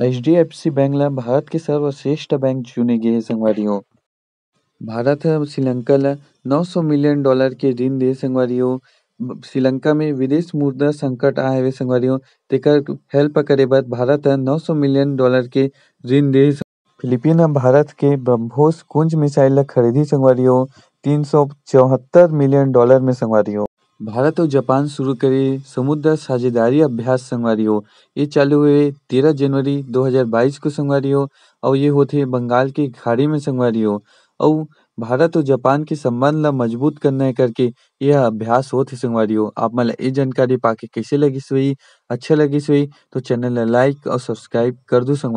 H D F C bank ल भारत के सर्वश्रेष्ठ बैंक चुने गए संगवारी हो भारत श्रीलंका ल नौ सौ मिलियन डॉलर के ऋण दे संगवारी हो श्रीलंका में विदेश मुद्रा संकट आए हुए संगवारी हो तेकर हेल्प करे बाद भारत ह नौ सौ मिलियन डॉलर के ऋण दे फिलीपीन भारत के ब्रह्मोस कुंज मिसाइल ल संगवारी हो तीन सौ चौहत्तर मिलियन डॉलर में संगवारी हो। भारत और जापान शुरू करे समुद्र साझेदारी अभ्यास संगवारी हो ये चालू हुए तेरह जनवरी दो हजार को संगवारी हो और ये होते बंगाल की खाड़ी में संगवारी हो और भारत और जापान के संबंध ला मजबूत करने करके यह अभ्यास होते संगवारी हो आप मैं ये जानकारी पाके कैसे लगी सोई अच्छा लगी सोई तो चैनल लाइक और सब्सक्राइब कर दू संगवारी